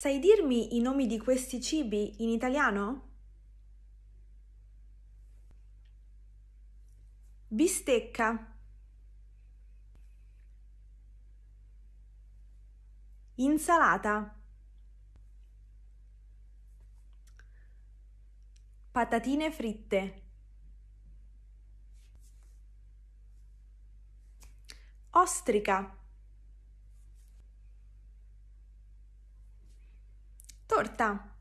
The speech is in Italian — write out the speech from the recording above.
Sai dirmi i nomi di questi cibi in italiano? Bistecca. Insalata. Patatine fritte. Ostrica. torta. Tá.